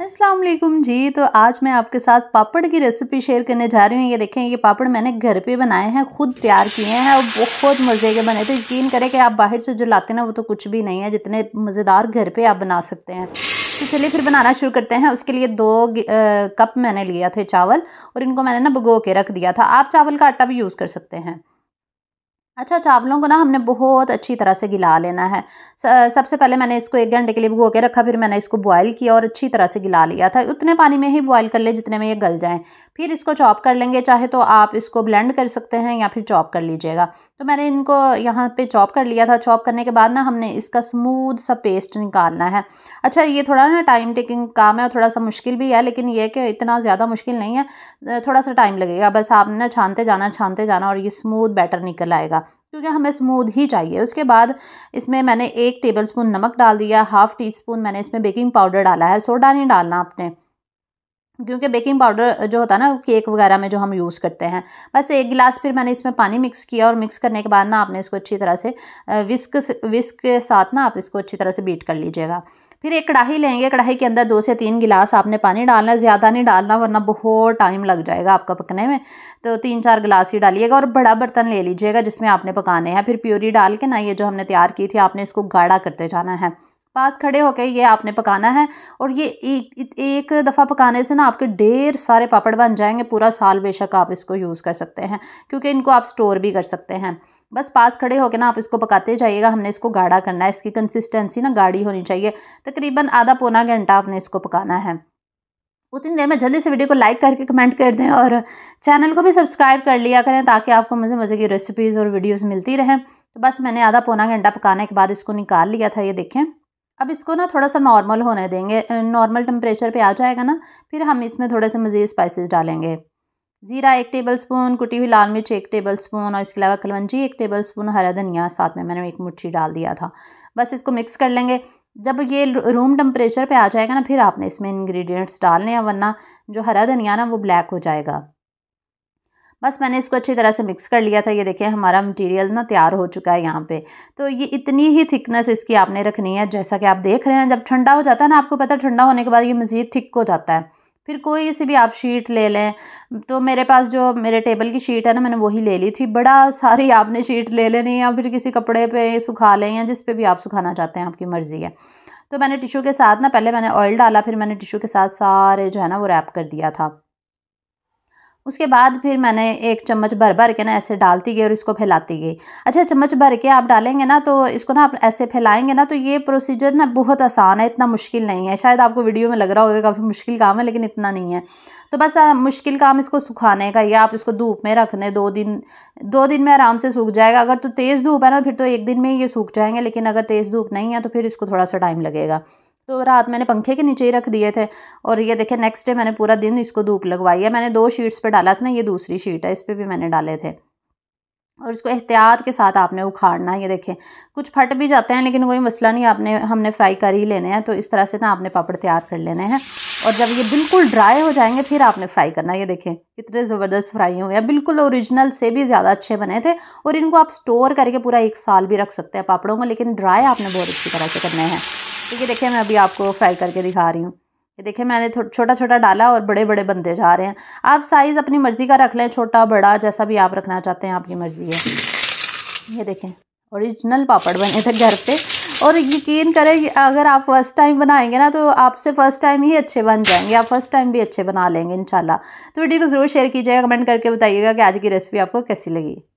असलम जी तो आज मैं आपके साथ पापड़ की रेसिपी शेयर करने जा रही हूँ ये देखें ये पापड़ मैंने घर पे बनाए हैं खुद तैयार किए हैं और बहुत मज़े के बने थे यकीन करें कि आप बाहर से जो लाते ना वो तो कुछ भी नहीं है जितने मज़ेदार घर पे आप बना सकते हैं तो चलिए फिर बनाना शुरू करते हैं उसके लिए दो कप मैंने लिया थे चावल और इनको मैंने ना भगो के रख दिया था आप चावल का आटा भी यूज़ कर सकते हैं अच्छा चावलों अच्छा, को ना हमने बहुत अच्छी तरह से गिला लेना है सबसे पहले मैंने इसको एक घंटे के लिए भुगो के रखा फिर मैंने इसको बॉयल किया और अच्छी तरह से गिला लिया था उतने पानी में ही बॉयल कर ले जितने में ये गल जाएँ फिर इसको चॉप कर लेंगे चाहे तो आप इसको ब्लेंड कर सकते हैं या फिर चॉप कर लीजिएगा तो मैंने इनको यहाँ पे चॉप कर लिया था चॉप करने के बाद ना हमने इसका स्मूथ सा पेस्ट निकालना है अच्छा ये थोड़ा ना टाइम टेकिंग काम है और थोड़ा सा मुश्किल भी है लेकिन ये कि इतना ज़्यादा मुश्किल नहीं है थोड़ा सा टाइम लगेगा बस आपने ना छानते जाना छानते जाना और ये स्मूथ बैटर निकल आएगा क्योंकि हमें स्मूद ही चाहिए उसके बाद इसमें मैंने एक टेबल नमक डाल दिया हाफ़ टी स्पून मैंने इसमें बेकिंग पाउडर डाला है सोडा नहीं डालना आपने क्योंकि बेकिंग पाउडर जो होता है ना केक वगैरह में जो हम यूज़ करते हैं बस एक गिलास फिर मैंने इसमें पानी मिक्स किया और मिक्स करने के बाद ना आपने इसको अच्छी तरह से विस्क विस्क के साथ ना आप इसको अच्छी तरह से बीट कर लीजिएगा फिर एक कढ़ाई लेंगे कढ़ाई के अंदर दो से तीन गिलास आपने पानी डालना है ज़्यादा नहीं डालना वरना बहुत टाइम लग जाएगा आपका पकने में तो तीन चार गिलास ही डालिएगा और बड़ा बर्तन ले लीजिएगा जिसमें आपने पकाने हैं फिर प्योरी डाल के ना ये जो हमने तैयार की थी आपने इसको गाढ़ा करते जाना है पास खड़े होकर ये आपने पकाना है और ये एक एक दफ़ा पकाने से ना आपके ढेर सारे पापड़ बन जाएंगे पूरा साल बेशक आप इसको यूज़ कर सकते हैं क्योंकि इनको आप स्टोर भी कर सकते हैं बस पास खड़े होकर ना आप इसको पकाते जाइएगा हमने इसको गाढ़ा करना है इसकी कंसिस्टेंसी ना गाढ़ी होनी चाहिए तकरीबन आधा पौना घंटा आपने इसको पकाना है उतनी देर में जल्दी से वीडियो को लाइक करके कमेंट कर दें और चैनल को भी सब्सक्राइब कर लिया करें ताकि आपको मज़े मज़े की रेसिपीज़ और वीडियोज़ मिलती रहें तो बस मैंने आधा पौना घंटा पकाने के बाद इसको निकाल लिया था ये देखें अब इसको ना थोड़ा सा नॉर्मल होने देंगे नॉर्मल टेम्परेचर पे आ जाएगा ना फिर हम इसमें थोड़े से मज़ीद स्पाइसेस डालेंगे ज़ीरा एक टेबल स्पून कुटी हुई लाल मिर्च एक टेबल स्पून और इसके अलावा कलवंजी एक टेबल स्पून हरा धनिया साथ में मैंने एक मुट्ठी डाल दिया था बस इसको मिक्स कर लेंगे जब ये रूम टेम्परेचर पर आ जाएगा ना फिर आपने इसमें इन्ग्रीडियंट्स डालने हैं वरना जो हरा धनिया ना वो ब्लैक हो जाएगा बस मैंने इसको अच्छी तरह से मिक्स कर लिया था ये देखिए हमारा मटेरियल ना तैयार हो चुका है यहाँ पे तो ये इतनी ही थिकनेस इसकी आपने रखनी है जैसा कि आप देख रहे हैं जब ठंडा हो जाता है ना आपको पता है ठंडा होने के बाद ये मज़ीद थिक हो जाता है फिर कोई सी भी आप शीट ले लें तो मेरे पास जो मेरे टेबल की शीट है ना मैंने वही ले ली थी बड़ा सारी आपने शीट ले लेनी या फिर किसी कपड़े पर सुखा लें या जिस पर भी आप सुखाना चाहते हैं आपकी मर्ज़ी है तो मैंने टिशू के साथ ना पहले मैंने ऑयल डाला फिर मैंने टिशू के साथ सारे जो है ना वो रैप कर दिया था उसके बाद फिर मैंने एक चम्मच भर भर के ना ऐसे डालती गई और इसको फैलाती गई अच्छा चम्मच भर के आप डालेंगे ना तो इसको ना आप ऐसे फैलाएंगे ना तो ये प्रोसीजर ना बहुत आसान है इतना मुश्किल नहीं है शायद आपको वीडियो में लग रहा होगा काफ़ी मुश्किल काम है लेकिन इतना नहीं है तो बस आ, मुश्किल काम इसको सुखाने का या आप इसको धूप में रख दें दो दिन दो दिन में आराम से सूख जाएगा अगर तो तेज़ धूप है ना फिर तो एक दिन में ये सूख जाएंगे लेकिन अगर तेज़ धूप नहीं है तो फिर इसको थोड़ा सा टाइम लगेगा तो रात मैंने पंखे के नीचे ही रख दिए थे और ये देखे नेक्स्ट डे मैंने पूरा दिन इसको धूप लगवाई है मैंने दो शीट्स पे डाला था ना ये दूसरी शीट है इस पर भी मैंने डाले थे और इसको एहतियात के साथ आपने उखाड़ना ये देखें कुछ फट भी जाते हैं लेकिन कोई मसला नहीं आपने हमने फ्राई कर ही लेने हैं तो इस तरह से ना आपने पापड़ तैयार कर लेने हैं और जब ये बिल्कुल ड्राई हो जाएंगे फिर आपने फ्राई करना ये देखें कितने ज़बरदस्त फ्राई हुए हैं बिल्कुल ओरिजिनल से भी ज़्यादा अच्छे बने थे और इनको आप स्टोर करके पूरा एक साल भी रख सकते हैं पापड़ों को लेकिन ड्राई आपने बहुत अच्छी तरह से करने हैं ठीक है देखिए मैं अभी आपको फ्राई करके दिखा रही हूँ ये देखिए मैंने छोटा छोटा डाला और बड़े बड़े बनते जा रहे हैं आप साइज़ अपनी मर्ज़ी का रख लें छोटा बड़ा जैसा भी आप रखना चाहते हैं आपकी मर्ज़ी है ये देखें ओरिजिनल पापड़ बने थे घर पे और यकीन करें अगर आप फर्स्ट टाइम बनाएंगे ना तो आपसे फर्स्ट टाइम ही अच्छे बन जाएंगे आप फर्स्ट टाइम भी अच्छे बना लेंगे इंशाल्लाह तो वीडियो को ज़रूर शेयर कीजिएगा कमेंट करके बताइएगा कि आज की रेसिपी आपको कैसी लगी